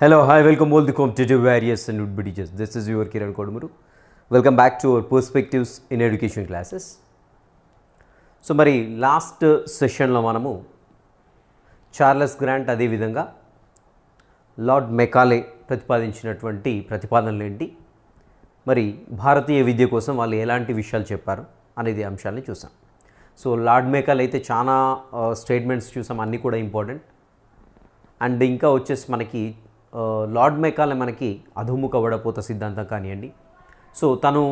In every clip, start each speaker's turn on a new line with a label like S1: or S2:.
S1: Hello, hi, welcome all the competitive various and would teachers. This is your Kiran Kodumuru welcome back to our perspectives in education classes so మరి last సెషన్లో మనము Charles Grant అదేవిధంగా Lord Macaulay ప్రతిపాదించినటువంటి ప్రతిపాదనలు ఏంటి మరి భారతీయ విద్య కోసం వాళ్ళు ఎలాంటి విషయాలు చెప్పారు అనేది అంశాలని చూసాం సో లార్డ్ మేకాల్ అయితే చాలా స్టేట్మెంట్స్ చూసాం అన్నీ కూడా ఇంపార్టెంట్ అండ్ ఇంకా వచ్చేసి మనకి లార్డ్ మేకాలే మనకి అధోముఖ వడపోత సిద్ధాంతం కానివ్వండి సో తను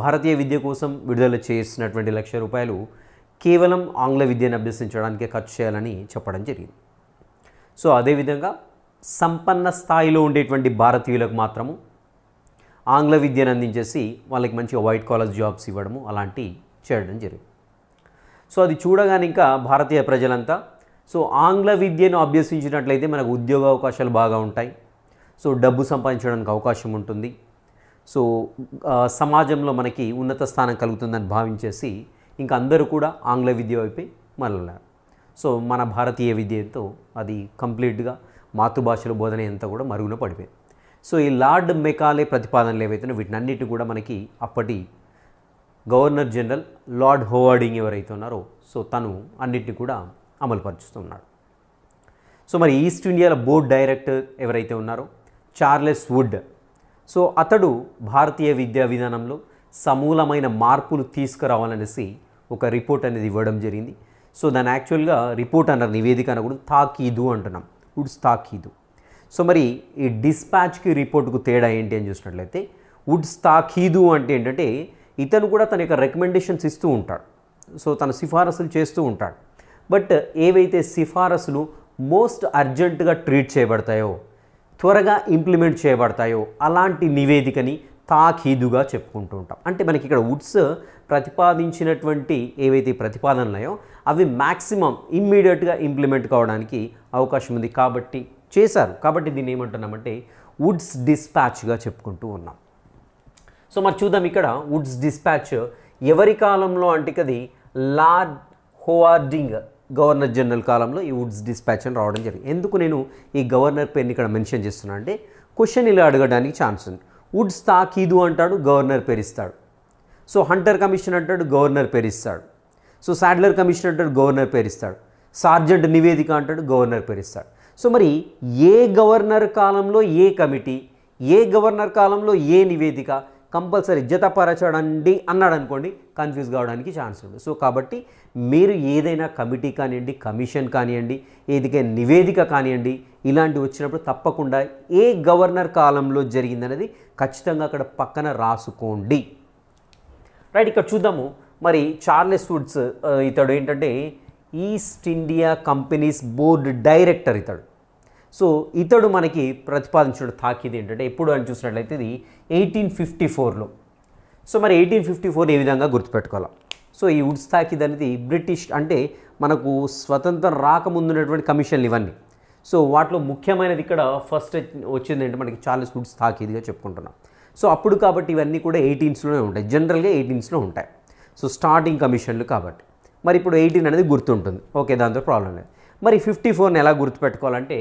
S1: భారతీయ విద్య కోసం విడుదల చేసినటువంటి లక్ష రూపాయలు కేవలం ఆంగ్ల విద్యను అభ్యసించడానికే ఖర్చు చేయాలని చెప్పడం జరిగింది సో అదేవిధంగా సంపన్న స్థాయిలో ఉండేటువంటి భారతీయులకు మాత్రము ఆంగ్ల విద్యను అందించేసి వాళ్ళకి మంచిగా వైట్ కాలర్ జాబ్స్ ఇవ్వడము అలాంటివి చేయడం జరిగింది సో అది చూడగానే ఇంకా భారతీయ ప్రజలంతా సో ఆంగ్ల విద్యను అభ్యసించినట్లయితే మనకు ఉద్యోగ అవకాశాలు బాగా ఉంటాయి సో డబ్బు సంపాదించడానికి అవకాశం ఉంటుంది సో సమాజంలో మనకి ఉన్నత స్థానం కలుగుతుందని భావించేసి ఇంకా అందరూ కూడా ఆంగ్ల విద్య వైపే మళ్ళారు సో మన భారతీయ విద్యతో అది కంప్లీట్గా మాతృభాషలో బోధన అంతా కూడా మరుగున పడిపోయింది సో ఈ లార్డ్ మెకాలే ప్రతిపాదనలు వీటిని వీటినన్నిటి కూడా మనకి అప్పటి గవర్నర్ జనరల్ లార్డ్ హోవార్డింగ్ ఎవరైతే ఉన్నారో సో తను అన్నిటిని కూడా అమలుపరుస్తున్నాడు సో మరి ఈస్ట్ ఇండియాలో బోర్డ్ డైరెక్టర్ ఎవరైతే ఉన్నారో చార్లెస్ వుడ్ సో అతడు భారతీయ విద్యా విధానంలో సమూలమైన మార్పులు తీసుకురావాలనేసి ఒక రిపోర్ట్ అనేది ఇవ్వడం జరిగింది సో దాని యాక్చువల్గా రిపోర్ట్ అన్నారు నివేదిక కూడా తాకీదు అంటున్నాం వుడ్స్ తాకీదు సో మరి ఈ డిస్పాచ్కి రిపోర్ట్కు తేడా ఏంటి అని చూసినట్లయితే వుడ్స్ తాకీదు అంటే ఏంటంటే ఇతను కూడా తన యొక్క రికమెండేషన్స్ ఇస్తూ ఉంటాడు సో తన సిఫారసులు చేస్తూ ఉంటాడు బట్ ఏవైతే సిఫారసులు మోస్ట్ అర్జెంటుగా ట్రీట్ చేయబడతాయో త్వరగా ఇంప్లిమెంట్ చేయబడతాయో అలాంటి నివేదికని తాఖీదుగా చెప్పుకుంటూ ఉంటాం అంటే మనకి ఇక్కడ వుడ్స్ ప్రతిపాదించినటువంటి ఏవైతే ప్రతిపాదనలయో అవి మ్యాక్సిమం ఇమ్మీడియట్గా ఇంప్లిమెంట్ కావడానికి అవకాశం ఉంది కాబట్టి చేశారు కాబట్టి దీన్ని ఏమంటున్నామంటే వుడ్స్ డిస్పాచ్గా చెప్పుకుంటూ ఉన్నాం సో మరి చూద్దాం ఇక్కడ వుడ్స్ డిస్పాచ్ ఎవరి కాలంలో అంటే కది లార్డ్ హోవార్డింగ్ గవర్నర్ జనరల్ కాలంలో ఈ వుడ్స్ డిస్పాచ్ అని రావడం జరిగింది ఎందుకు నేను ఈ గవర్నర్ పేరుని ఇక్కడ మెన్షన్ చేస్తున్నాను అంటే క్వశ్చన్ ఇలా అడగడానికి ఛాన్స్ ఉంది వుడ్స్ తాకీదు అంటాడు గవర్నర్ పేరు ఇస్తాడు సో హంటర్ కమిషన్ అంటాడు గవర్నర్ పేరు ఇస్తాడు సో సాడ్లర్ కమిషన్ అంటాడు గవర్నర్ పేరు ఇస్తాడు సార్జెంట్ నివేదిక అంటాడు గవర్నర్ పేరు ఇస్తాడు సో మరి ఏ గవర్నర్ కాలంలో ఏ కమిటీ ఏ గవర్నర్ కాలంలో ఏ నివేదిక కంపల్సరీ జతపరచడండి అన్నాడు అనుకోండి కన్ఫ్యూజ్ కావడానికి ఛాన్స్ ఉంది సో కాబట్టి మీరు ఏదైనా కమిటీ కానివ్వండి కమిషన్ కానివ్వండి ఏదైతే నివేదిక కానివ్వండి ఇలాంటి వచ్చినప్పుడు తప్పకుండా ఏ గవర్నర్ కాలంలో జరిగిందనేది ఖచ్చితంగా అక్కడ పక్కన రాసుకోండి రైట్ ఇక్కడ చూద్దాము మరి చార్లెస్ వుడ్స్ ఇతడు ఏంటంటే East India companies board director ఇతడు సో ఇతడు మనకి ప్రతిపాదించిన తాకిది ఏంటంటే ఎప్పుడు అని చూసినట్లయితే ఇది ఎయిటీన్ ఫిఫ్టీ ఫోర్లో సో మరి ఎయిటీన్ ఫిఫ్టీ ఫోర్ ఏ విధంగా గుర్తుపెట్టుకోవాలి సో ఈ వుడ్స్ తాకిద్ అనేది బ్రిటిష్ అంటే మనకు స్వతంత్రం రాకముందున్నటువంటి కమిషన్లు ఇవన్నీ సో వాటిలో ముఖ్యమైనది ఇక్కడ ఫస్ట్ వచ్చిందంటే మనకి చార్లెస్ వుడ్స్ తాకిదిగా చెప్పుకుంటున్నాం సో అప్పుడు కాబట్టి ఇవన్నీ కూడా ఎయిటీన్స్లోనే ఉంటాయి జనరల్గా ఎయిటీన్స్లో ఉంటాయి సో స్టార్టింగ్ కమిషన్లు కాబట్టి మరి ఇప్పుడు ఎయిటీన్ అనేది గుర్తుంటుంది ఓకే దాంతో ప్రాబ్లం లేదు మరి ఫిఫ్టీ ఫోర్ని ఎలా గుర్తుపెట్టుకోవాలంటే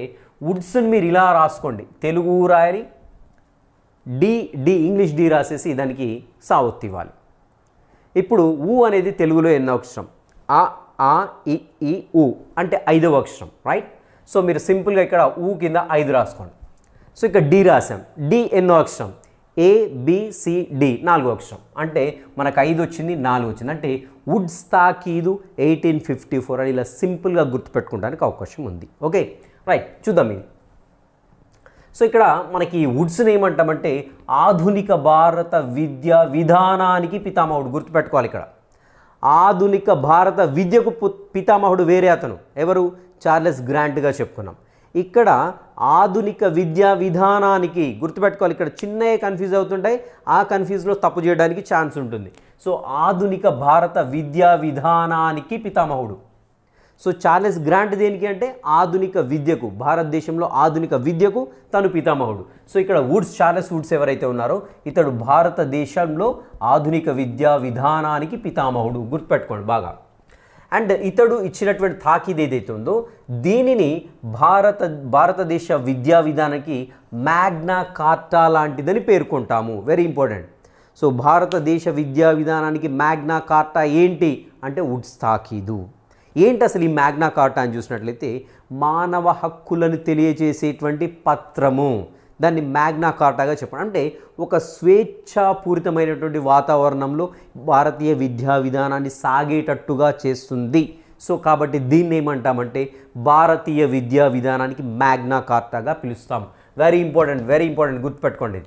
S1: వుడ్స్ని మీరు ఇలా రాసుకోండి తెలుగు రాయని డి డి ఇంగ్లీష్ డి రాసేసి దానికి సావత్ ఇవ్వాలి ఇప్పుడు ఊ అనేది తెలుగులో ఎన్నో అక్షరం ఆ ఆ ఇ ఈ ఊ అంటే ఐదవ అక్షరం రైట్ సో మీరు సింపుల్గా ఇక్కడ ఊ కింద ఐదు రాసుకోండి సో ఇక్కడ డి రాసాం డి ఎన్నో అక్షరం ఏ నాలుగు అక్షరం అంటే మనకు ఐదు వచ్చింది నాలుగు వచ్చింది అంటే వుడ్స్ తాకీదు ఎయిటీన్ ఫిఫ్టీ ఫోర్ అని ఇలా సింపుల్గా గుర్తుపెట్టుకోవడానికి అవకాశం ఉంది ఓకే రైట్ చూద్దాం మీరు సో ఇక్కడ మనకి వుడ్స్ని ఏమంటామంటే ఆధునిక భారత విద్య విధానానికి పితామహుడు గుర్తుపెట్టుకోవాలి ఇక్కడ ఆధునిక భారత విద్యకు పితామహుడు వేరే అతను ఎవరు చార్లెస్ గ్రాంట్గా చెప్పుకున్నాం ఇక్కడ ఆధునిక విద్యా విధానానికి గుర్తుపెట్టుకోవాలి ఇక్కడ చిన్నయే కన్ఫ్యూజ్ అవుతుంటాయి ఆ కన్ఫ్యూజ్లో తప్పు చేయడానికి ఛాన్స్ ఉంటుంది సో ఆధునిక భారత విద్యా విధానానికి పితామహుడు సో చార్లెస్ గ్రాంట్ దేనికి అంటే ఆధునిక విద్యకు భారతదేశంలో ఆధునిక విద్యకు తను పితామహుడు సో ఇక్కడ వుడ్స్ చార్లెస్ వుడ్స్ ఎవరైతే ఉన్నారో ఇతడు భారతదేశంలో ఆధునిక విద్యా విధానానికి పితామహుడు గుర్తుపెట్టుకోండి బాగా అండ్ ఇతడు ఇచ్చినటువంటి తాకిది ఏదైతే ఉందో దీనిని భారత భారతదేశ విద్యా విధానానికి మ్యాగ్నా కార్టా లాంటిదని పేర్కొంటాము వెరీ ఇంపార్టెంట్ సో భారతదేశ విద్యా విధానానికి మ్యాగ్నా కార్టా ఏంటి అంటే వుడ్స్ తాకీదు ఏంటి అసలు ఈ మ్యాగ్నా కార్టా అని చూసినట్లయితే మానవ హక్కులను తెలియజేసేటువంటి పత్రము దాన్ని మ్యాగ్నా కార్టాగా చెప్పడం అంటే ఒక స్వేచ్ఛాపూరితమైనటువంటి వాతావరణంలో భారతీయ విద్యా విధానాన్ని సాగేటట్టుగా చేస్తుంది సో కాబట్టి దీన్ని ఏమంటామంటే భారతీయ విద్యా విధానానికి మ్యాగ్నా కార్టాగా పిలుస్తాం వెరీ ఇంపార్టెంట్ వెరీ ఇంపార్టెంట్ గుర్తుపెట్టుకోండి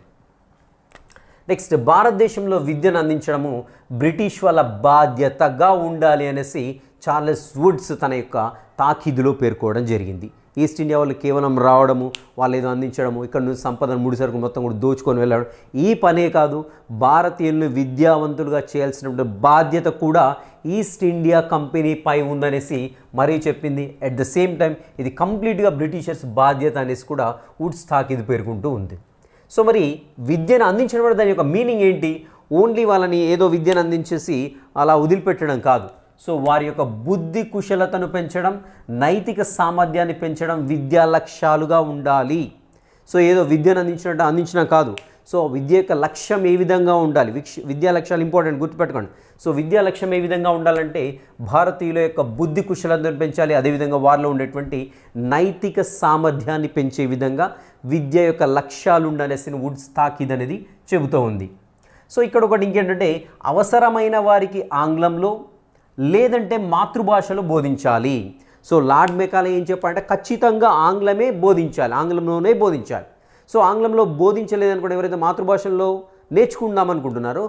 S1: నెక్స్ట్ భారతదేశంలో విద్యను అందించడము బ్రిటిష్ వాళ్ళ బాధ్యతగా ఉండాలి అనేసి చార్లెస్ వుడ్స్ తన యొక్క తాకీదులో పేర్కోవడం జరిగింది ఈస్ట్ ఇండియా వాళ్ళు కేవలం రావడము వాళ్ళు ఏదో అందించడము ఇక్కడ నుంచి సంపదను ముడి సరుకు మొత్తం కూడా దోచుకొని వెళ్ళడం ఈ పనే కాదు భారతీయులను విద్యావంతులుగా చేయాల్సినటువంటి బాధ్యత కూడా ఈస్ట్ ఇండియా కంపెనీ పై ఉందనేసి మరీ చెప్పింది అట్ ద సేమ్ టైం ఇది కంప్లీట్గా బ్రిటిషర్స్ బాధ్యత అనేసి కూడా వుడ్స్ తాకీదు పేర్కొంటూ ఉంది సో మరి విద్యను అందించడం దాని యొక్క మీనింగ్ ఏంటి ఓన్లీ వాళ్ళని ఏదో విద్యను అందించేసి అలా వదిలిపెట్టడం కాదు సో వారి యొక్క బుద్ధి కుశలతను పెంచడం నైతిక సామర్థ్యాన్ని పెంచడం విద్యా లక్ష్యాలుగా ఉండాలి సో ఏదో విద్యను అందించినట్టు అందించిన కాదు సో విద్య యొక్క లక్ష్యం ఏ విధంగా ఉండాలి విక్ష విద్యా లక్ష్యాలు ఇంపార్టెంట్ గుర్తుపెట్టుకోండి సో విద్యా లక్ష్యం ఏ విధంగా ఉండాలంటే భారతీయుల యొక్క బుద్ధి కుశలతను పెంచాలి అదేవిధంగా వారిలో ఉండేటువంటి నైతిక సామర్థ్యాన్ని పెంచే విధంగా విద్య యొక్క లక్ష్యాలు ఉండాలి వుడ్ స్థాకిద్ అనేది చెబుతూ ఉంది సో ఇక్కడ ఒకటి ఇంకేంటంటే అవసరమైన వారికి ఆంగ్లంలో లేదంటే మాతృభాషలో బోధించాలి సో లార్డ్ మేకాలే ఏం చెప్పాలంటే ఖచ్చితంగా ఆంగ్లమే బోధించాలి ఆంగ్లంలోనే బోధించాలి సో ఆంగ్లంలో బోధించలేదనుకోండి ఎవరైతే మాతృభాషల్లో నేర్చుకుందాం అనుకుంటున్నారో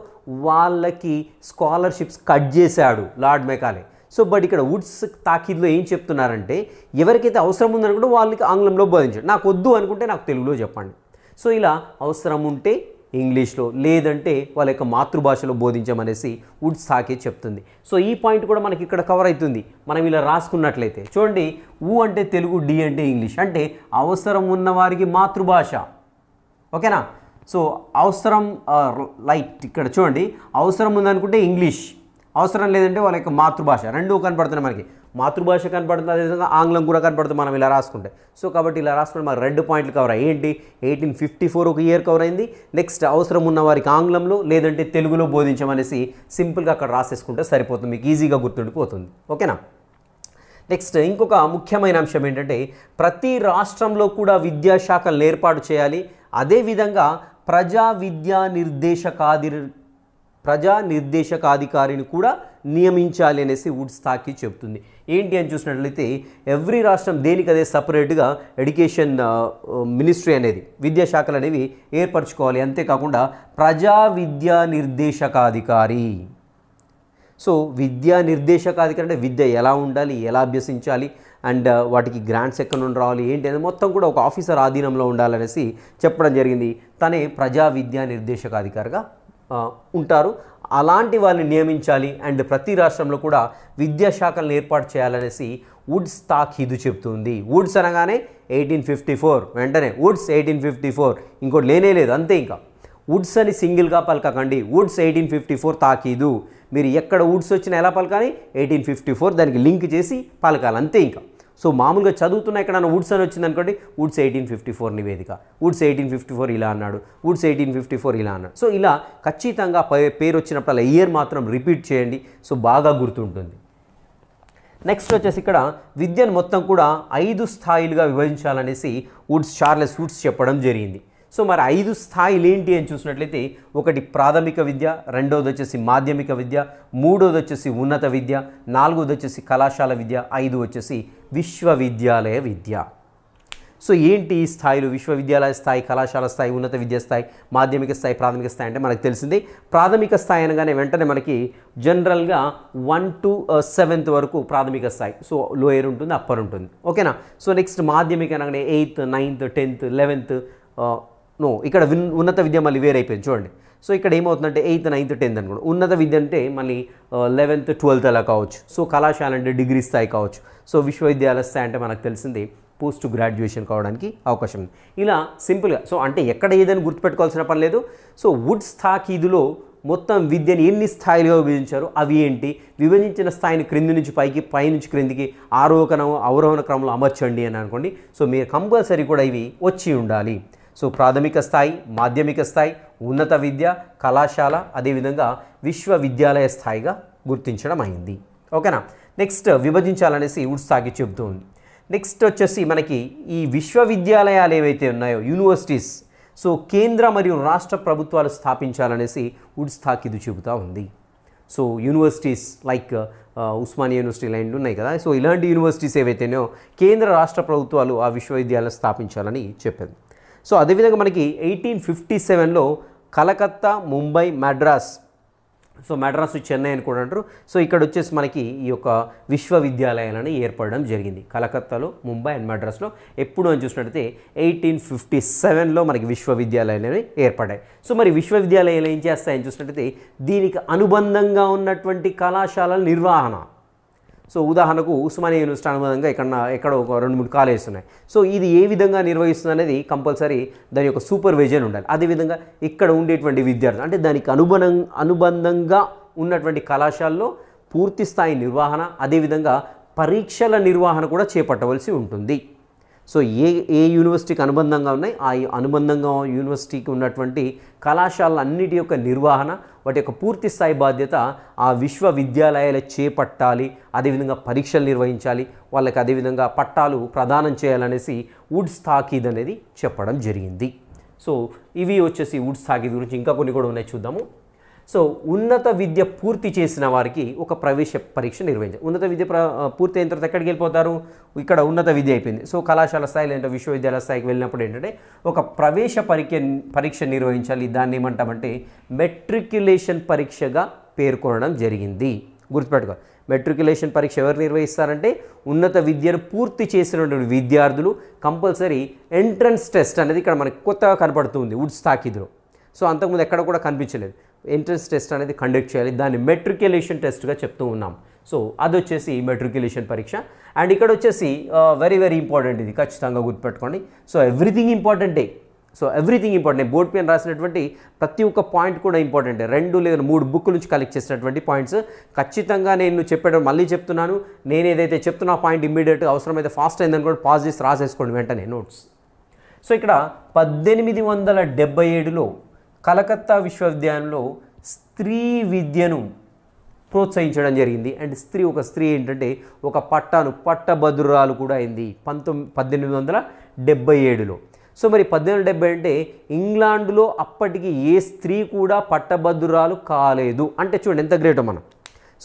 S1: వాళ్ళకి స్కాలర్షిప్స్ కట్ చేశాడు లార్డ్ మెకాలే సో బట్ ఇక్కడ వుడ్స్ తాకీద్లో ఏం చెప్తున్నారంటే ఎవరికైతే అవసరం ఉందనుకుంటే వాళ్ళకి ఆంగ్లంలో బోధించండి నాకు వద్దు అనుకుంటే నాకు తెలుగులో చెప్పండి సో ఇలా అవసరం ఉంటే ఇంగ్లీష్లో లేదంటే వాళ్ళ యొక్క మాతృభాషలో బోధించమనేసి వుడ్ సాకే చెప్తుంది సో ఈ పాయింట్ కూడా మనకి ఇక్కడ కవర్ అవుతుంది మనం ఇలా రాసుకున్నట్లయితే చూడండి ఊ అంటే తెలుగు డి అంటే ఇంగ్లీష్ అంటే అవసరం ఉన్నవారికి మాతృభాష ఓకేనా సో అవసరం లైట్ ఇక్కడ చూడండి అవసరం ఉందనుకుంటే ఇంగ్లీష్ అవసరం లేదంటే వాళ్ళ యొక్క మాతృభాష రెండూ కనపడుతున్నాయి మనకి మాతృభాష కనపడుతుంది అదేవిధంగా ఆంగ్లం కూడా కనపడుతుంది మనం ఇలా రాసుకుంటే సో కాబట్టి ఇలా రాసుకుంటే మాకు రెండు పాయింట్లు కవర్ అయ్యి ఏంటి ఎయిటీన్ ఫిఫ్టీ ఫోర్ ఒక ఇయర్ కవర్ అయింది నెక్స్ట్ అవసరం ఉన్న వారికి ఆంగ్లంలో లేదంటే తెలుగులో బోధించమనేసి సింపుల్గా అక్కడ రాసేసుకుంటే సరిపోతుంది మీకు ఈజీగా గుర్తుండిపోతుంది ఓకేనా నెక్స్ట్ ఇంకొక ముఖ్యమైన అంశం ఏంటంటే ప్రతి రాష్ట్రంలో కూడా విద్యాశాఖలు ఏర్పాటు చేయాలి అదేవిధంగా ప్రజా విద్యా నిర్దేశకాది ప్రజా నిర్దేశకాధికారిని కూడా నియమించాలి అనేసి వుడ్స్ తాకి చెప్తుంది ఏంటి అని చూసినట్లయితే ఎవ్రీ రాష్ట్రం దేనికి అదే సపరేట్గా ఎడ్యుకేషన్ మినిస్ట్రీ అనేది విద్యాశాఖలు అనేవి ఏర్పరచుకోవాలి అంతేకాకుండా ప్రజా విద్యా నిర్దేశకాధికారి సో విద్యా నిర్దేశకాధికారి అంటే విద్య ఎలా ఉండాలి ఎలా అభ్యసించాలి అండ్ వాటికి గ్రాంట్స్ ఎక్కడ నుండి రావాలి ఏంటి అనేది మొత్తం కూడా ఒక ఆఫీసర్ ఆధీనంలో ఉండాలనేసి చెప్పడం జరిగింది తనే ప్రజా విద్యా నిర్దేశకాధికారిగా ఉంటారు అలాంటి వాళ్ళని నియమించాలి అండ్ ప్రతి రాష్ట్రంలో కూడా విద్యాశాఖలను ఏర్పాటు చేయాలనేసి వుడ్స్ ఇది చెప్తుంది వుడ్స్ అనగానే ఎయిటీన్ ఫిఫ్టీ ఫోర్ వెంటనే వుడ్స్ ఎయిటీన్ ఫిఫ్టీ ఫోర్ ఇంకోటి లేనే లేదు అంతే ఇంకా వుడ్స్ అని సింగిల్గా పలకకండి వుడ్స్ ఎయిటీన్ ఫిఫ్టీ ఫోర్ తాకీదు మీరు ఎక్కడ వుడ్స్ వచ్చినా ఎలా పలకాలి ఎయిటీన్ ఫిఫ్టీ ఫోర్ దానికి లింక్ చేసి పలకాలి అంతే ఇంకా సో మామూలుగా చదువుతున్న ఎక్కడన్నా వుడ్స్ అని వచ్చింది అనుకోండి వుడ్స్ ఎయిటీన్ ఫిఫ్టీ ఫోర్ నివేదిక వుడ్స్ ఎయిటీన్ ఫిఫ్టీ ఫోర్ ఇలా అన్నాడు వుడ్స్ ఎయిటీన్ ఫిఫ్టీ ఫోర్ ఇలా అన్నాడు సో ఇలా ఖచ్చితంగా పేరు వచ్చినప్పుడు అలా ఇయర్ మాత్రం రిపీట్ చేయండి సో బాగా గుర్తుంటుంది నెక్స్ట్ వచ్చేసి ఇక్కడ విద్యను మొత్తం కూడా ఐదు స్థాయిలుగా విభజించాలనేసి వుడ్స్ చార్లెస్ వుడ్స్ చెప్పడం జరిగింది సో మరి ఐదు స్థాయిలు ఏంటి అని చూసినట్లయితే ఒకటి ప్రాథమిక విద్య రెండోది వచ్చేసి మాధ్యమిక విద్య మూడోది వచ్చేసి ఉన్నత విద్య నాలుగోది వచ్చేసి కళాశాల విద్య ఐదు వచ్చేసి విశ్వవిద్యాలయ విద్య సో ఏంటి ఈ స్థాయిలు విశ్వవిద్యాలయ స్థాయి కళాశాల స్థాయి ఉన్నత విద్యా స్థాయి మాధ్యమిక స్థాయి ప్రాథమిక స్థాయి అంటే మనకు తెలిసింది ప్రాథమిక స్థాయి అనగానే వెంటనే మనకి జనరల్గా వన్ టు సెవెంత్ వరకు ప్రాథమిక స్థాయి సో లోయర్ ఉంటుంది అప్పర్ ఉంటుంది ఓకేనా సో నెక్స్ట్ మాధ్యమిక అనగానే eighth ninth tenth eleventh no ఇక్కడ ఉన్నత విద్య మళ్ళీ వేరైపోయింది చూడండి సో ఇక్కడ ఏమవుతుందంటే ఎయిత్ నైన్త్ టెన్త్ అనుకోండి ఉన్నత విద్య అంటే మళ్ళీ లెవెన్త్ uh, ట్వెల్త్ అలా కావచ్చు సో కళాశాల అంటే డిగ్రీ స్థాయి కావచ్చు సో విశ్వవిద్యాలయ స్థాయి అంటే మనకు తెలిసింది పోస్ట్ గ్రాడ్యుయేషన్ కావడానికి అవకాశం ఉంది ఇలా సింపుల్గా సో అంటే ఎక్కడ ఏదైనా గుర్తుపెట్టుకోవాల్సిన పని లేదు సో వుడ్ స్థాకీదులో మొత్తం విద్యను ఎన్ని స్థాయిలుగా విభజించారు అవి ఏంటి విభజించిన స్థాయిని క్రింది నుంచి పైకి పై నుంచి క్రిందికి ఆరోహణ అవరోహణ క్రమంలో అమర్చండి అని అనుకోండి సో మీరు కంపల్సరీ కూడా ఇవి వచ్చి ఉండాలి సో ప్రాథమిక స్థాయి మాధ్యమిక స్థాయి ఉన్నత విద్య కళాశాల అదేవిధంగా విశ్వవిద్యాలయ స్థాయిగా గుర్తించడం అయింది ఓకేనా నెక్స్ట్ విభజించాలనేసి ఉత్సాగి చెబుతూ ఉంది నెక్స్ట్ వచ్చేసి మనకి ఈ విశ్వవిద్యాలయాలు ఏవైతే ఉన్నాయో యూనివర్సిటీస్ సో కేంద్ర మరియు రాష్ట్ర ప్రభుత్వాలు స్థాపించాలనేసి ఉడ్స్థాక్ ఇది చెబుతూ ఉంది so universities like Osmania university లైన్లు ఉన్నాయి కదా సో ఇలాంటి యూనివర్సిటీస్ ఏవైతేనో కేంద్ర రాష్ట్ర ప్రభుత్వాలు ఆ విశ్వవిద్యాలయం స్థాపించాలని చెప్పింది సో అదేవిధంగా మనకి ఎయిటీన్ ఫిఫ్టీ సెవెన్లో కలకత్తా ముంబై మద్రాస్ సో మద్రాసు చెన్నై అని కూడా అంటారు సో ఇక్కడ వచ్చేసి మనకి ఈ యొక్క విశ్వవిద్యాలయాలని ఏర్పడడం జరిగింది కలకత్తాలో ముంబై అండ్ మద్రాస్లో ఎప్పుడు అని చూసినట్టయితే ఎయిటీన్ ఫిఫ్టీ సెవెన్లో మనకి విశ్వవిద్యాలయాలు ఏర్పడ్డాయి సో మరి విశ్వవిద్యాలయాలు ఏం చేస్తాయని చూసినట్టయితే దీనికి అనుబంధంగా ఉన్నటువంటి కళాశాలల నిర్వహణ సో ఉదాహరణకు ఉస్మానియా యూనివర్సిటీ అనుబంధంగా ఇక్కడ ఎక్కడ ఒక రెండు మూడు కాలేజెస్ ఉన్నాయి సో ఇది ఏ విధంగా నిర్వహిస్తుంది అనేది కంపల్సరీ దాని యొక్క సూపర్విజన్ ఉండాలి అదేవిధంగా ఇక్కడ ఉండేటువంటి విద్యార్థులు అంటే దానికి అనుబంధం అనుబంధంగా ఉన్నటువంటి కళాశాలలో పూర్తి స్థాయి నిర్వహణ అదేవిధంగా పరీక్షల నిర్వహణ కూడా చేపట్టవలసి ఉంటుంది సో ఏ ఏ యూనివర్సిటీకి అనుబంధంగా ఉన్నాయి ఆ అనుబంధంగా యూనివర్సిటీకి ఉన్నటువంటి కళాశాలన్నిటి యొక్క నిర్వహణ వాటి యొక్క పూర్తి స్థాయి బాధ్యత ఆ విశ్వవిద్యాలయాలు చేపట్టాలి అదేవిధంగా పరీక్షలు నిర్వహించాలి వాళ్ళకి అదేవిధంగా పట్టాలు ప్రదానం చేయాలనేసి వుడ్స్ తాకీద్ అనేది చెప్పడం జరిగింది సో ఇవి వచ్చేసి వుడ్స్ తాకీద్ గురించి ఇంకా కొన్ని కూడా ఉన్నాయి చూద్దాము సో ఉన్నత విద్య పూర్తి చేసిన వారికి ఒక ప్రవేశ పరీక్ష నిర్వహించారు ఉన్నత విద్య పూర్తి అయిన తర్వాత ఎక్కడికి వెళ్ళిపోతారు ఇక్కడ ఉన్నత విద్య అయిపోయింది సో కళాశాల స్థాయి లేదా విశ్వవిద్యాలయ స్థాయికి వెళ్ళినప్పుడు ఏంటంటే ఒక ప్రవేశ పరీక్ష పరీక్ష నిర్వహించాలి దాన్ని ఏమంటామంటే మెట్రిక్యులేషన్ పరీక్షగా పేర్కొనడం జరిగింది గుర్తుపెట్టుకో మెట్రికులేషన్ పరీక్ష ఎవరు నిర్వహిస్తారంటే ఉన్నత విద్యను పూర్తి చేసినటువంటి విద్యార్థులు కంపల్సరీ ఎంట్రన్స్ టెస్ట్ అనేది ఇక్కడ మనకి కొత్తగా కనపడుతుంది వుడ్స్ తాకిద్లో సో అంతకుముందు ఎక్కడ కూడా కనిపించలేదు ఎంట్రన్స్ టెస్ట్ అనేది కండక్ట్ చేయాలి దాన్ని మెట్రిక్యులేషన్ టెస్ట్గా చెప్తూ ఉన్నాం సో అది వచ్చేసి మెట్రిక్యులేషన్ పరీక్ష అండ్ ఇక్కడ వచ్చేసి వెరీ వెరీ ఇంపార్టెంట్ ఇది ఖచ్చితంగా గుర్తుపెట్టుకోండి సో ఎవ్రీథింగ్ ఇంపార్టెంటే సో ఎవ్రీథింగ్ ఇంపార్టెంట్ బోర్డ్ పైన రాసినటువంటి ప్రతి ఒక్క పాయింట్ కూడా ఇంపార్టెంట్ రెండు లేదా మూడు బుక్ నుంచి కలెక్ట్ చేసినటువంటి పాయింట్స్ ఖచ్చితంగా నేను చెప్పడం మళ్ళీ చెప్తున్నాను నేను ఏదైతే చెప్తున్నా పాయింట్ ఇమ్మీడియట్ అవసరమైతే ఫాస్ట్ అయిందని కూడా పాజ్ చేసి రాసేసుకోండి వెంటనే నోట్స్ సో ఇక్కడ పద్దెనిమిది వందల డెబ్బై ఏడులో కలకత్తా విశ్వవిద్యాలయంలో స్త్రీ విద్యను ప్రోత్సహించడం జరిగింది అండ్ స్త్రీ ఒక స్త్రీ ఏంటంటే ఒక పట్టాను పట్టభద్రురాలు కూడా అయింది పంతొమ్మిది పద్దెనిమిది వందల డెబ్బై ఏడులో సో మరి పద్దెనిమిది డెబ్బై అంటే ఇంగ్లాండ్లో అప్పటికి ఏ స్త్రీ కూడా పట్టభద్రురాలు కాలేదు అంటే చూడండి ఎంత గ్రేట్ మనం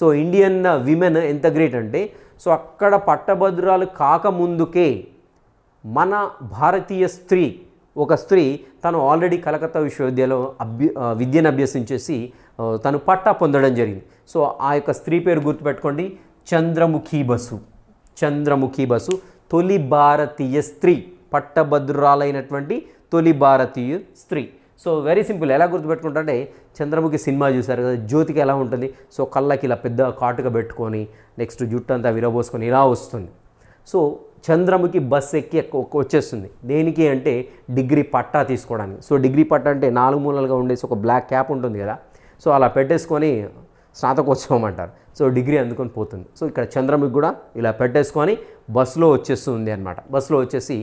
S1: సో ఇండియన్ విమెన్ ఎంత గ్రేట్ అంటే సో అక్కడ పట్టభద్రురాలు కాకముందుకే మన భారతీయ స్త్రీ ఒక స్త్రీ తను ఆల్రెడీ కలకత్తా విశ్వవిద్యాలయం అభ్య విద్యను అభ్యసించేసి తను పట్టా పొందడం జరిగింది సో ఆ యొక్క స్త్రీ పేరు గుర్తుపెట్టుకోండి చంద్రముఖి బసు చంద్రముఖి బసు తొలి భారతీయ స్త్రీ పట్టభద్రురాలైనటువంటి తొలి భారతీయ స్త్రీ సో వెరీ సింపుల్ ఎలా గుర్తుపెట్టుకుంటే చంద్రముఖి సినిమా చూశారు కదా జ్యోతికి ఎలా ఉంటుంది సో కళ్ళకి ఇలా పెద్ద కాటుగా పెట్టుకొని నెక్స్ట్ జుట్టు అంతా విరబోసుకొని ఇలా వస్తుంది సో చంద్రముకి బస్ ఎక్కి వచ్చేస్తుంది దేనికి అంటే డిగ్రీ పట్టా తీసుకోవడానికి సో డిగ్రీ పట్టా అంటే నాలుగు మూలలుగా ఉండేసి ఒక బ్లాక్ క్యాప్ ఉంటుంది కదా సో అలా పెట్టేసుకొని స్నాతకోత్సవం అంటారు సో డిగ్రీ అందుకొని పోతుంది సో ఇక్కడ చంద్రముకి కూడా ఇలా పెట్టేసుకొని బస్సులో వచ్చేస్తుంది అనమాట బస్సులో వచ్చేసి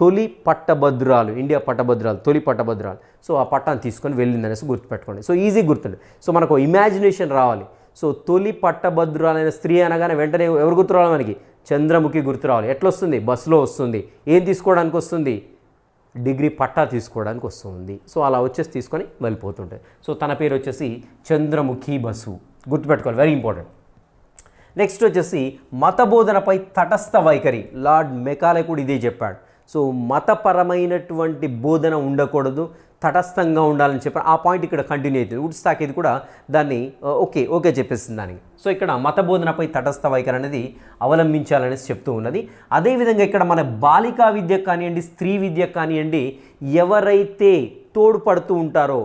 S1: తొలి పట్టభద్రాలు ఇండియా పట్టభద్రాలు తొలి పట్టభద్రాలు సో ఆ పట్టాన్ని తీసుకొని వెళ్ళిందనేసి గుర్తుపెట్టుకోండి సో ఈజీ గుర్తుంది సో మనకు ఇమాజినేషన్ రావాలి సో తొలి పట్టభద్రాలైన స్త్రీ అనగానే వెంటనే ఎవరు గుర్తురావాలి మనకి చంద్రముఖి గుర్తు రావాలి ఎట్లా వస్తుంది బస్సులో వస్తుంది ఏం తీసుకోవడానికి వస్తుంది డిగ్రీ పట్టా తీసుకోవడానికి వస్తుంది సో అలా వచ్చేసి తీసుకొని వెళ్ళిపోతుంటాయి సో తన పేరు వచ్చేసి చంద్రముఖి బస్సు గుర్తుపెట్టుకోవాలి వెరీ ఇంపార్టెంట్ నెక్స్ట్ వచ్చేసి మత బోధనపై తటస్థ వైఖరి లార్డ్ మెకాలే కూడా ఇదే చెప్పాడు సో మతపరమైనటువంటి బోధన ఉండకూడదు తటస్థంగా ఉండాలని చెప్పి ఆ పాయింట్ ఇక్కడ కంటిన్యూ అవుతుంది ఉడ్స్ తాకేది కూడా దాన్ని ఓకే ఓకే చెప్పేస్తుంది దానికి సో ఇక్కడ మత బోధనపై తటస్థ వైఖరి అనేది అవలంబించాలనేసి చెప్తూ ఉన్నది అదేవిధంగా ఇక్కడ మన బాలికా విద్య కానివ్వండి స్త్రీ విద్య కానివ్వండి ఎవరైతే తోడ్పడుతూ ఉంటారో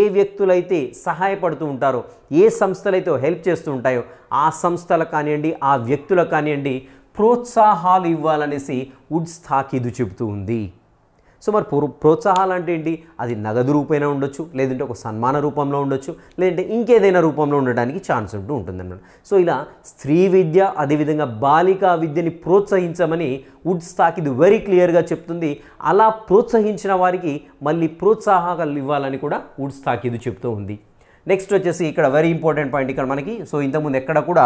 S1: ఏ వ్యక్తులైతే సహాయపడుతూ ఉంటారో ఏ సంస్థలైతే హెల్ప్ చేస్తూ ఉంటాయో ఆ సంస్థలు కానివ్వండి ఆ వ్యక్తులకు కానివ్వండి ప్రోత్సాహాలు ఇవ్వాలనేసి ఉడ్స్ తాకీదు చెబుతూ ఉంది సో మరి ప్రోత్సాహాలు అంటే ఏంటి అది నగదు రూపైనా ఉండొచ్చు లేదంటే ఒక సన్మాన రూపంలో ఉండొచ్చు లేదంటే ఇంకేదైనా రూపంలో ఉండడానికి ఛాన్స్ ఉంటూ ఉంటుందన్నమాట సో ఇలా స్త్రీ విద్య అదేవిధంగా బాలికా విద్యని ప్రోత్సహించమని వుడ్ స్టాక్ ఇది వెరీ క్లియర్గా చెప్తుంది అలా ప్రోత్సహించిన వారికి మళ్ళీ ప్రోత్సాహకాలు ఇవ్వాలని కూడా వుడ్ స్టాక్ ఇది చెప్తూ ఉంది నెక్స్ట్ వచ్చేసి ఇక్కడ వెరీ ఇంపార్టెంట్ పాయింట్ ఇక్కడ మనకి సో ఇంతకుముందు ఎక్కడ కూడా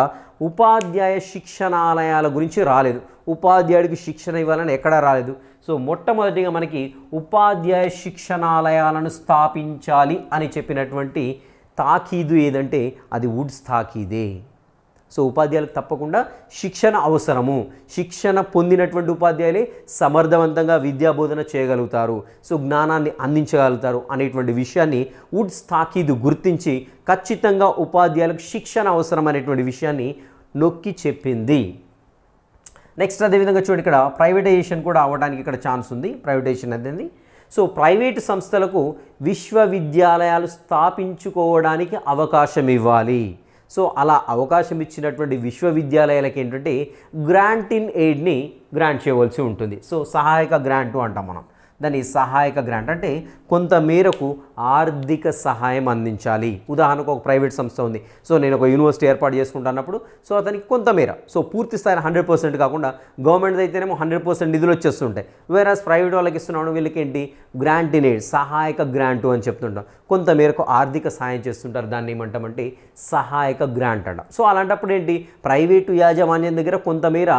S1: ఉపాధ్యాయ శిక్షణాలయాల గురించి రాలేదు ఉపాధ్యాయుడికి శిక్షణ ఇవ్వాలని ఎక్కడా రాలేదు సో మొట్టమొదటిగా మనకి ఉపాధ్యాయ శిక్షణాలయాలను స్థాపించాలి అని చెప్పినటువంటి తాకీదు ఏదంటే అది వుడ్స్ తాకీదే సో ఉపాధ్యాయులకు తప్పకుండా శిక్షణ అవసరము శిక్షణ పొందినటువంటి ఉపాధ్యాయులే సమర్థవంతంగా విద్యాబోధన చేయగలుగుతారు సో జ్ఞానాన్ని అందించగలుగుతారు అనేటువంటి విషయాన్ని వుడ్స్ తాకీదు గుర్తించి ఖచ్చితంగా ఉపాధ్యాయులకు శిక్షణ అవసరం అనేటువంటి విషయాన్ని నొక్కి చెప్పింది నెక్స్ట్ అదేవిధంగా చూడండి ఇక్కడ ప్రైవేటైజేషన్ కూడా అవ్వడానికి ఇక్కడ ఛాన్స్ ఉంది ప్రైవేటైజేషన్ అనేది సో ప్రైవేటు సంస్థలకు విశ్వవిద్యాలయాలు స్థాపించుకోవడానికి అవకాశం ఇవ్వాలి సో అలా అవకాశం ఇచ్చినటువంటి విశ్వవిద్యాలయాలకు ఏంటంటే గ్రాంట్ ఇన్ ఎయిడ్ని గ్రాంట్ చేయవలసి ఉంటుంది సో సహాయక గ్రాంటు అంటాం మనం దాన్ని సహాయక గ్రాంట్ అంటే కొంతమేరకు ఆర్థిక సహాయం అందించాలి ఉదాహరణకు ఒక ప్రైవేట్ సంస్థ ఉంది సో నేను ఒక యూనివర్సిటీ ఏర్పాటు చేసుకుంటున్నప్పుడు సో అతనికి కొంతమేర సో పూర్తి స్థాయిలో హండ్రెడ్ పర్సెంట్ కాకుండా గవర్నమెంట్ అయితేనేమో హండ్రెడ్ పర్సెంట్ నిధులు వచ్చేస్తుంటాయి వేరాస్ ప్రైవేట్ వాళ్ళకి ఇస్తున్నాడు ఏంటి గ్రాంట్ ఎయిడ్ సహాయక గ్రాంటు అని చెప్తుంటాం కొంతమేరకు ఆర్థిక సహాయం చేస్తుంటారు దాన్ని ఏమంటామంటే సహాయక గ్రాంట్ అంట సో అలాంటప్పుడు ఏంటి ప్రైవేటు యాజమాన్యం దగ్గర కొంతమేర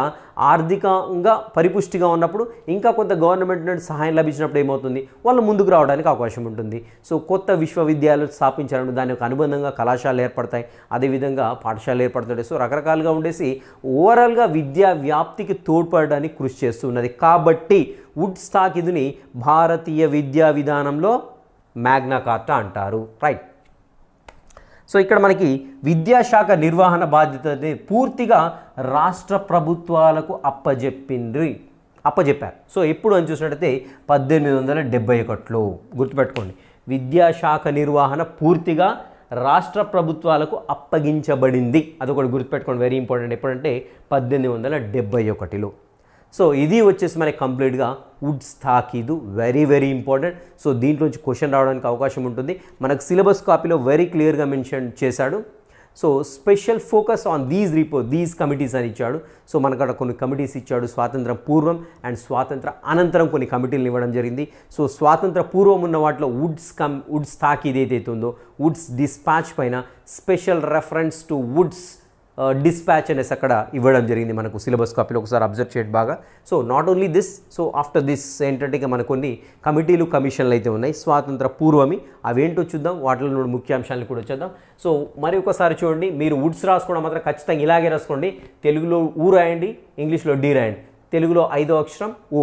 S1: ఆర్థికంగా పరిపుష్టిగా ఉన్నప్పుడు ఇంకా కొంత గవర్నమెంట్ నుండి సహాయం లభించినప్పుడు ఏమవుతుంది వాళ్ళు ముందుకు రావడానికి రావడానికి అవకాశం ఉంటుంది సో కొత్త విశ్వవిద్యాలయాలు స్థాపించాలంటే దాని యొక్క అనుబంధంగా కళాశాలలు ఏర్పడతాయి అదేవిధంగా పాఠశాలలు ఏర్పడతాయి సో రకరకాలుగా ఉండేసి ఓవరాల్గా విద్యా వ్యాప్తికి తోడ్పడడానికి కృషి చేస్తున్నది కాబట్టి వుడ్ స్టాక్ ఇదిని భారతీయ విద్యా విధానంలో మ్యాగ్నా కార్టా అంటారు రైట్ సో ఇక్కడ మనకి విద్యాశాఖ నిర్వహణ బాధ్యతని పూర్తిగా రాష్ట్ర ప్రభుత్వాలకు అప్పజెప్పింది అప్పచెప్పారు సో ఎప్పుడు అని చూసినట్టయితే పద్దెనిమిది వందల డెబ్బై ఒకటిలో గుర్తుపెట్టుకోండి విద్యాశాఖ నిర్వహణ పూర్తిగా రాష్ట్ర ప్రభుత్వాలకు అప్పగించబడింది అది ఒకటి గుర్తుపెట్టుకోండి వెరీ ఇంపార్టెంట్ ఎప్పుడంటే పద్దెనిమిది వందల డెబ్బై ఒకటిలో సో ఇది వచ్చేసి మనకి కంప్లీట్గా వుడ్ స్థాకీదు వెరీ వెరీ ఇంపార్టెంట్ సో దీంట్లోంచి క్వశ్చన్ రావడానికి అవకాశం ఉంటుంది మనకు సిలబస్ కాపీలో వెరీ క్లియర్గా మెన్షన్ చేశాడు so special focus on these report these committees అని ఇచ్చాడు సో మనకు కొన్ని కమిటీస్ ఇచ్చాడు స్వాతంత్ర పూర్వం అండ్ స్వాతంత్ర అనంతరం కొన్ని కమిటీలను ఇవ్వడం జరిగింది సో స్వాతంత్ర పూర్వం ఉన్న వాటిలో వుడ్స్ కమ్ వుడ్స్ తాక్ ఏదైతే ఉందో వుడ్స్ డిస్పాచ్ పైన special reference to Wood's despatch అనేసి అక్కడ ఇవ్వడం జరిగింది మనకు సిలబస్ కాపీలో ఒకసారి అబ్జర్వ్ చేయడం బాగా so not only this so after this ఏంటంటే ఇక మన కొన్ని కమిటీలు కమిషన్లు అయితే ఉన్నాయి స్వాతంత్ర పూర్వమి అవేంటో చూద్దాం వాటిలో ముఖ్యాంశాలను కూడా వచ్చేద్దాం సో మరి ఒకసారి చూడండి మీరు వుడ్స్ రాసుకోవడం మాత్రం ఖచ్చితంగా ఇలాగే రాసుకోండి తెలుగులో ఊ రాయండి ఇంగ్లీష్లో డి రాయండి తెలుగులో ఐదో అక్షరం ఊ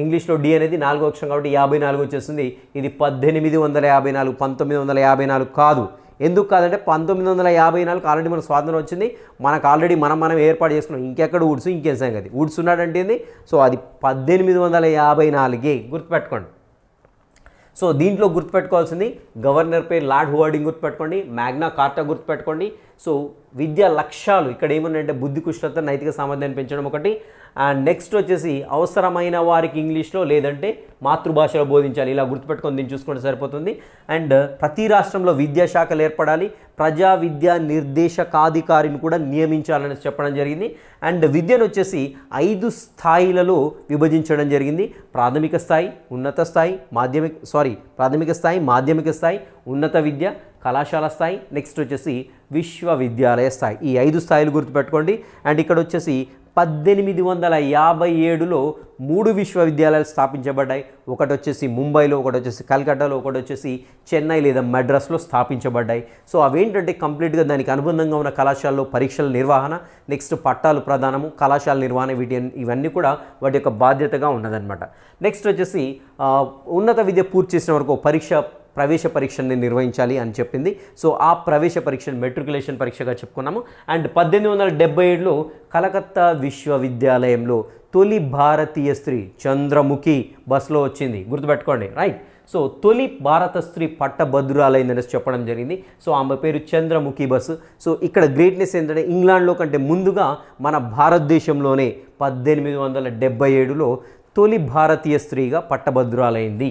S1: ఇంగ్లీష్లో డి అనేది నాలుగో అక్షరం కాబట్టి యాభై నాలుగు వచ్చేస్తుంది ఇది పద్దెనిమిది వందల యాభై నాలుగు పంతొమ్మిది వందల యాభై నాలుగు కాదు ఎందుకు కాదంటే పంతొమ్మిది వందల యాభై నాలుగు ఆల్రెడీ మనకు స్వాతంత్రం వచ్చింది మనకు ఆల్రెడీ మనం మనం ఏర్పాటు చేసుకున్నాం ఇంకెక్కడ ఊడ్చు ఇంకేం సంగతి ఉడ్స్ ఉన్నాడంటేంది సో అది పద్దెనిమిది వందల యాభై నాలుగే గుర్తుపెట్టుకోండి సో దీంట్లో గుర్తుపెట్టుకోవాల్సింది గవర్నర్ పేరు లార్డ్ హోర్డింగ్ గుర్తుపెట్టుకోండి మ్యాగ్నా కార్టా గుర్తుపెట్టుకోండి సో విద్యా లక్ష్యాలు ఇక్కడ ఏమున్నాయంటే బుద్ధి కుష్ణత నైతిక సామర్థ్యాన్ని పెంచడం ఒకటి అండ్ నెక్స్ట్ వచ్చేసి అవసరమైన వారికి ఇంగ్లీష్లో లేదంటే మాతృభాషలో బోధించాలి ఇలా గుర్తుపెట్టుకొని దీన్ని చూసుకుంటే సరిపోతుంది అండ్ ప్రతి రాష్ట్రంలో విద్యాశాఖలు ఏర్పడాలి ప్రజా విద్యా నిర్దేశకాధికారిని కూడా నియమించాలని చెప్పడం జరిగింది అండ్ విద్యను వచ్చేసి ఐదు స్థాయిలలో విభజించడం జరిగింది ప్రాథమిక స్థాయి ఉన్నత స్థాయి మాధ్యమిక సారీ ప్రాథమిక స్థాయి మాధ్యమిక స్థాయి ఉన్నత విద్య కళాశాల స్థాయి నెక్స్ట్ వచ్చేసి విశ్వవిద్యాలయ స్థాయి ఈ ఐదు స్థాయిలు గుర్తుపెట్టుకోండి అండ్ ఇక్కడ వచ్చేసి పద్దెనిమిది వందల యాభై ఏడులో మూడు విశ్వవిద్యాలయాలు స్థాపించబడ్డాయి ఒకటి వచ్చేసి ముంబైలో ఒకటి వచ్చేసి కలకట్టాలో ఒకటి వచ్చేసి చెన్నై లేదా మద్రాస్లో స్థాపించబడ్డాయి సో అవేంటంటే కంప్లీట్గా దానికి అనుబంధంగా ఉన్న కళాశాలలో పరీక్షల నిర్వహణ నెక్స్ట్ పట్టాలు ప్రధానము కళాశాల నిర్వహణ వీటి ఇవన్నీ కూడా వాటి యొక్క బాధ్యతగా ఉన్నదనమాట నెక్స్ట్ వచ్చేసి ఉన్నత విద్య పూర్తి చేసిన వరకు పరీక్ష ప్రవేశ పరీక్షని నిర్వహించాలి అని చెప్పింది సో ఆ ప్రవేశ పరీక్షను మెట్రికులేషన్ పరీక్షగా చెప్పుకున్నాము అండ్ పద్దెనిమిది వందల డెబ్బై ఏడులో కలకత్తా విశ్వవిద్యాలయంలో తొలి భారతీయ స్త్రీ చంద్రముఖి బస్సులో వచ్చింది గుర్తుపెట్టుకోండి రైట్ సో తొలి భారత స్త్రీ పట్టభద్రురాలైందని చెప్పడం జరిగింది సో ఆమె పేరు చంద్రముఖి బస్సు సో ఇక్కడ గ్రేట్నెస్ ఏంటంటే ఇంగ్లాండ్లో కంటే ముందుగా మన భారతదేశంలోనే పద్దెనిమిది వందల డెబ్బై ఏడులో తొలి భారతీయ స్త్రీగా పట్టభద్రురాలైంది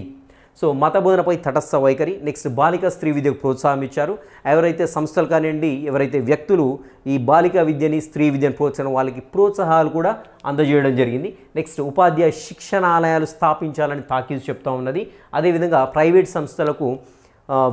S1: సో మత బోధనపై తటస్థ వైఖరి నెక్స్ట్ బాలిక స్త్రీ విద్యకు ప్రోత్సాహం ఇచ్చారు ఎవరైతే సంస్థలు కానివ్వండి ఎవరైతే వ్యక్తులు ఈ బాలిక విద్యని స్త్రీ విద్యను ప్రోత్సాహం వాళ్ళకి ప్రోత్సాహాలు కూడా అందజేయడం జరిగింది నెక్స్ట్ ఉపాధ్యాయ శిక్షణాలయాలు స్థాపించాలని తాకీదు చెప్తా ఉన్నది అదేవిధంగా ప్రైవేట్ సంస్థలకు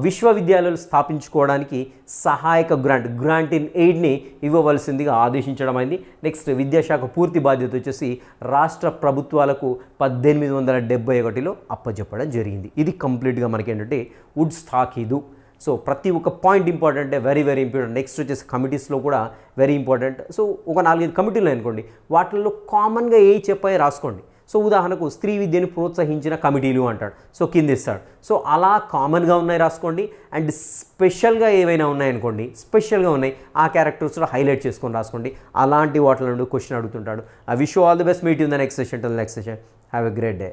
S1: విశ్వవిద్యాలయాలు స్థాపించుకోవడానికి సహాయక గ్రాంట్ గ్రాంట్ ఇన్ ఎయిడ్ని ఇవ్వవలసిందిగా ఆదేశించడం అయింది నెక్స్ట్ విద్యాశాఖ పూర్తి బాధ్యత వచ్చేసి రాష్ట్ర ప్రభుత్వాలకు పద్దెనిమిది వందల డెబ్బై ఒకటిలో అప్పచెప్పడం జరిగింది ఇది కంప్లీట్గా మనకి ఏంటంటే వుడ్ స్టాక్ ఇదు సో ప్రతి ఒక్క point important very very important next వచ్చేసి కమిటీస్లో కూడా వెరీ ఇంపార్టెంట్ సో ఒక నాలుగైదు కమిటీలు అనుకోండి వాటిల్లో కామన్గా ఏ చెప్పాయి రాసుకోండి సో ఉదాహరణకు స్త్రీ విద్యను ప్రోత్సహించిన కమిటీలు అంటాడు సో కింద ఇస్తాడు సో అలా కామన్గా ఉన్నాయి రాసుకోండి అండ్ స్పెషల్గా ఏవైనా ఉన్నాయనుకోండి స్పెషల్గా ఉన్నాయి ఆ క్యారెక్టర్స్లో హైలైట్ చేసుకొని రాసుకోండి అలాంటి వాటిలో నుండి క్వశ్చన్ అడుగుతుంటాడు I wish all the best meet in the next session till next session have a great day